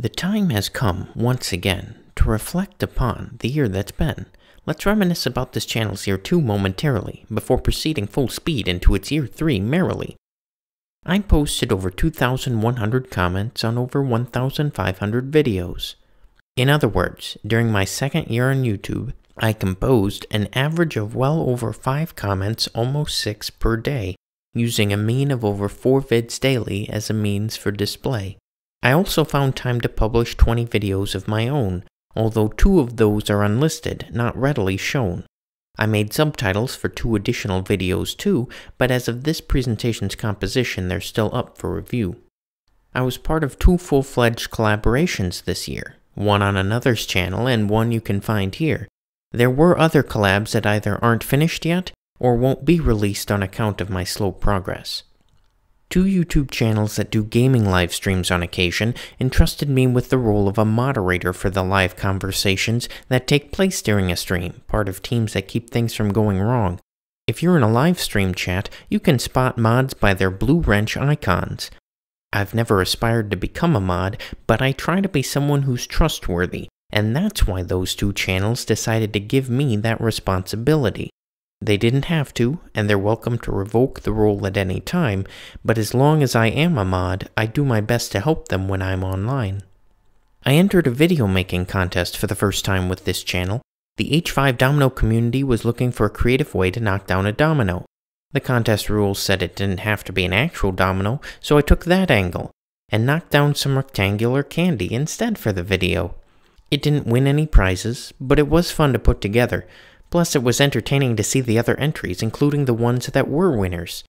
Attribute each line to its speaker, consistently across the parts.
Speaker 1: The time has come, once again, to reflect upon the year that's been. Let's reminisce about this channel's year 2 momentarily, before proceeding full speed into its year 3 merrily. I posted over 2,100 comments on over 1,500 videos. In other words, during my second year on YouTube, I composed an average of well over 5 comments, almost 6 per day, using a mean of over 4 vids daily as a means for display. I also found time to publish 20 videos of my own, although two of those are unlisted, not readily shown. I made subtitles for two additional videos too, but as of this presentation's composition, they're still up for review. I was part of two full-fledged collaborations this year, one on another's channel and one you can find here. There were other collabs that either aren't finished yet, or won't be released on account of my slow progress. Two YouTube channels that do gaming live streams on occasion entrusted me with the role of a moderator for the live conversations that take place during a stream, part of teams that keep things from going wrong. If you're in a live stream chat, you can spot mods by their blue wrench icons. I've never aspired to become a mod, but I try to be someone who's trustworthy, and that's why those two channels decided to give me that responsibility. They didn't have to, and they're welcome to revoke the rule at any time, but as long as I am a mod, I do my best to help them when I'm online. I entered a video making contest for the first time with this channel. The H5 Domino community was looking for a creative way to knock down a domino. The contest rules said it didn't have to be an actual domino, so I took that angle, and knocked down some rectangular candy instead for the video. It didn't win any prizes, but it was fun to put together, Plus, it was entertaining to see the other entries, including the ones that were winners.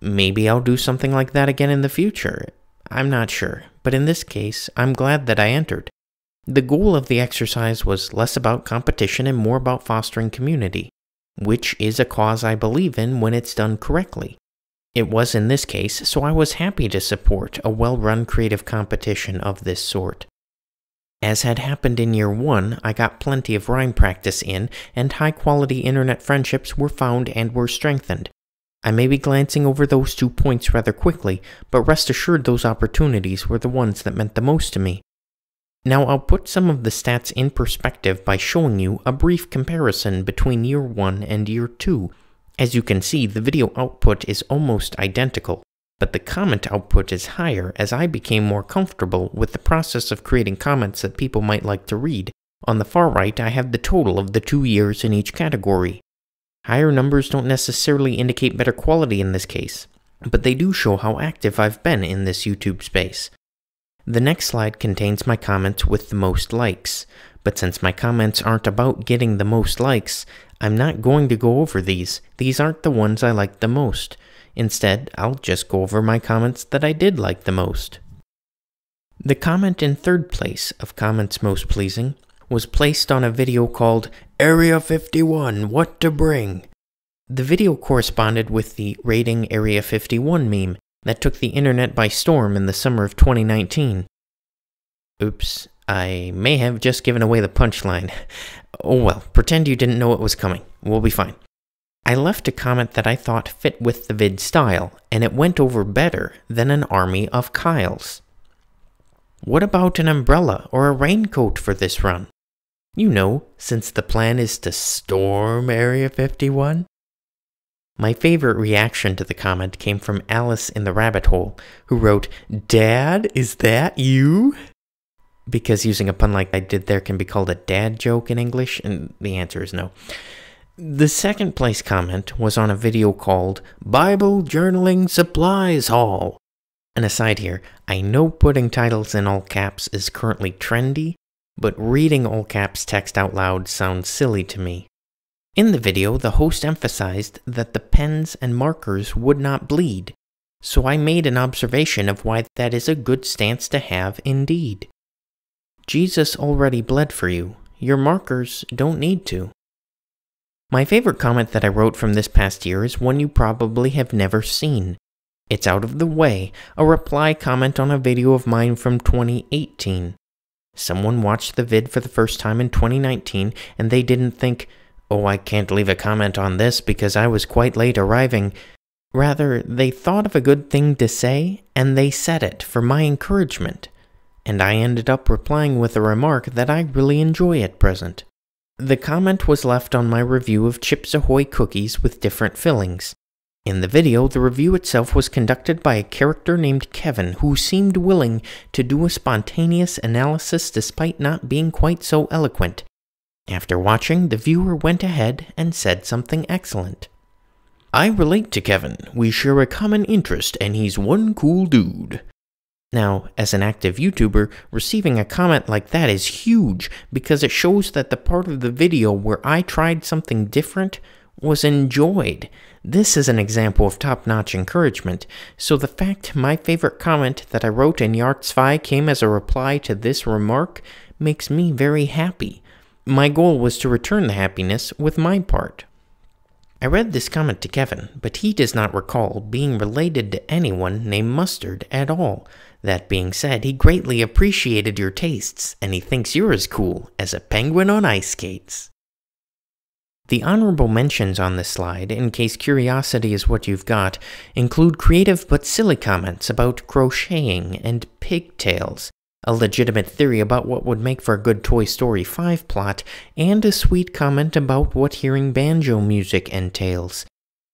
Speaker 1: Maybe I'll do something like that again in the future. I'm not sure, but in this case, I'm glad that I entered. The goal of the exercise was less about competition and more about fostering community, which is a cause I believe in when it's done correctly. It was in this case, so I was happy to support a well run creative competition of this sort. As had happened in year one, I got plenty of rhyme practice in, and high quality internet friendships were found and were strengthened. I may be glancing over those two points rather quickly, but rest assured those opportunities were the ones that meant the most to me. Now I'll put some of the stats in perspective by showing you a brief comparison between year 1 and year 2. As you can see, the video output is almost identical but the comment output is higher as I became more comfortable with the process of creating comments that people might like to read. On the far right, I have the total of the two years in each category. Higher numbers don't necessarily indicate better quality in this case, but they do show how active I've been in this YouTube space. The next slide contains my comments with the most likes, but since my comments aren't about getting the most likes, I'm not going to go over these, these aren't the ones I like the most. Instead, I'll just go over my comments that I did like the most. The comment in third place of comments most pleasing was placed on a video called Area 51 What to Bring. The video corresponded with the rating Area 51 meme that took the internet by storm in the summer of 2019. Oops, I may have just given away the punchline. Oh well, pretend you didn't know it was coming. We'll be fine. I left a comment that I thought fit with the vid style, and it went over better than an army of Kyles. What about an umbrella or a raincoat for this run? You know, since the plan is to storm Area 51? My favorite reaction to the comment came from Alice in the Rabbit Hole, who wrote, Dad, is that you? Because using a pun like I did there can be called a dad joke in English, and the answer is no. The second place comment was on a video called Bible Journaling Supplies Haul. An aside here, I know putting titles in all caps is currently trendy, but reading all caps text out loud sounds silly to me. In the video, the host emphasized that the pens and markers would not bleed, so I made an observation of why that is a good stance to have indeed. Jesus already bled for you, your markers don't need to. My favorite comment that I wrote from this past year is one you probably have never seen. It's out of the way, a reply comment on a video of mine from 2018. Someone watched the vid for the first time in 2019 and they didn't think, oh, I can't leave a comment on this because I was quite late arriving. Rather, they thought of a good thing to say and they said it for my encouragement. And I ended up replying with a remark that I really enjoy at present. The comment was left on my review of Chips Ahoy cookies with different fillings. In the video, the review itself was conducted by a character named Kevin who seemed willing to do a spontaneous analysis despite not being quite so eloquent. After watching, the viewer went ahead and said something excellent. I relate to Kevin. We share a common interest, and he's one cool dude. Now, as an active YouTuber, receiving a comment like that is huge because it shows that the part of the video where I tried something different was enjoyed. This is an example of top notch encouragement. So, the fact my favorite comment that I wrote in Yartsvi came as a reply to this remark makes me very happy. My goal was to return the happiness with my part. I read this comment to Kevin, but he does not recall being related to anyone named Mustard at all. That being said, he greatly appreciated your tastes, and he thinks you're as cool as a penguin on ice skates. The honorable mentions on this slide, in case curiosity is what you've got, include creative but silly comments about crocheting and pigtails, a legitimate theory about what would make for a good Toy Story 5 plot, and a sweet comment about what hearing banjo music entails.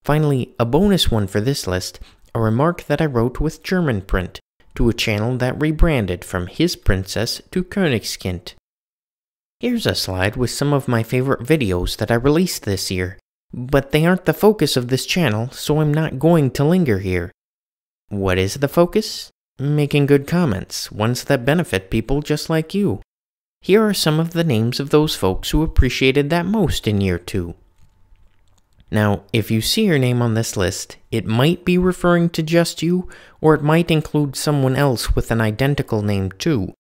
Speaker 1: Finally, a bonus one for this list, a remark that I wrote with German print to a channel that rebranded from His Princess to Königskind. Here's a slide with some of my favorite videos that I released this year, but they aren't the focus of this channel, so I'm not going to linger here. What is the focus? making good comments, ones that benefit people just like you. Here are some of the names of those folks who appreciated that most in year two. Now, if you see your name on this list, it might be referring to just you, or it might include someone else with an identical name too.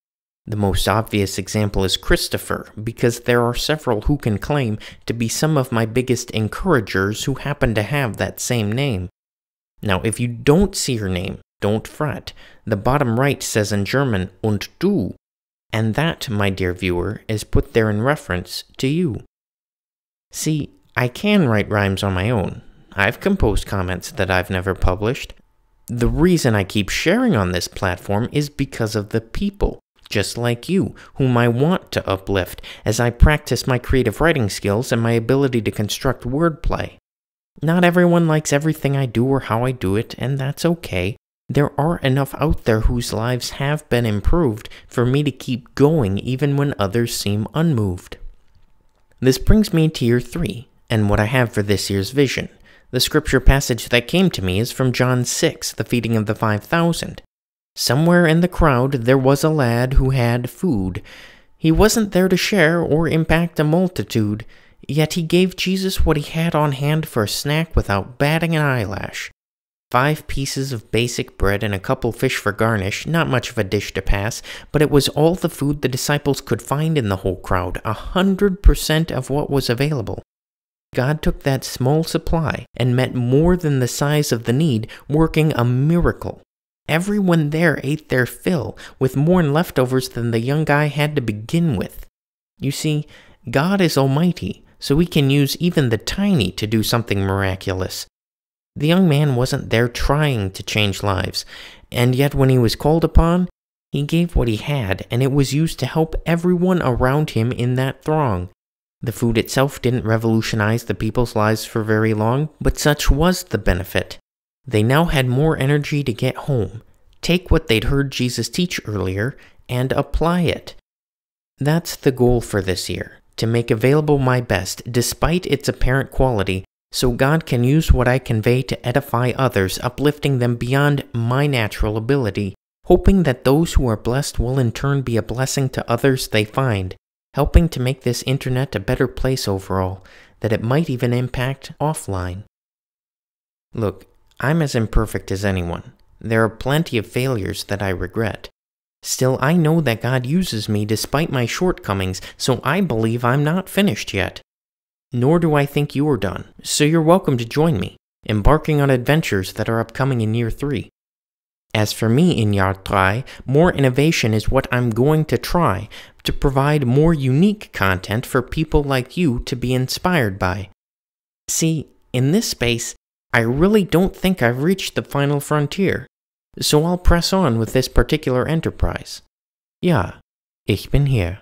Speaker 1: The most obvious example is Christopher, because there are several who can claim to be some of my biggest encouragers who happen to have that same name. Now, if you don't see your name, don't fret. The bottom right says in German, und du. And that, my dear viewer, is put there in reference to you. See, I can write rhymes on my own. I've composed comments that I've never published. The reason I keep sharing on this platform is because of the people, just like you, whom I want to uplift as I practice my creative writing skills and my ability to construct wordplay. Not everyone likes everything I do or how I do it, and that's okay. There are enough out there whose lives have been improved for me to keep going even when others seem unmoved. This brings me to year three, and what I have for this year's vision. The scripture passage that came to me is from John 6, the feeding of the 5,000. Somewhere in the crowd there was a lad who had food. He wasn't there to share or impact a multitude, yet he gave Jesus what he had on hand for a snack without batting an eyelash. Five pieces of basic bread and a couple fish for garnish, not much of a dish to pass, but it was all the food the disciples could find in the whole crowd, a hundred percent of what was available. God took that small supply and met more than the size of the need, working a miracle. Everyone there ate their fill, with more leftovers than the young guy had to begin with. You see, God is almighty, so we can use even the tiny to do something miraculous. The young man wasn't there trying to change lives, and yet when he was called upon, he gave what he had, and it was used to help everyone around him in that throng. The food itself didn't revolutionize the people's lives for very long, but such was the benefit. They now had more energy to get home, take what they'd heard Jesus teach earlier, and apply it. That's the goal for this year to make available my best despite its apparent quality so God can use what I convey to edify others, uplifting them beyond my natural ability, hoping that those who are blessed will in turn be a blessing to others they find, helping to make this internet a better place overall, that it might even impact offline. Look, I'm as imperfect as anyone. There are plenty of failures that I regret. Still, I know that God uses me despite my shortcomings, so I believe I'm not finished yet nor do I think you are done, so you're welcome to join me, embarking on adventures that are upcoming in year three. As for me in Yard three, more innovation is what I'm going to try to provide more unique content for people like you to be inspired by. See, in this space, I really don't think I've reached the final frontier, so I'll press on with this particular enterprise. Ja, ich bin hier.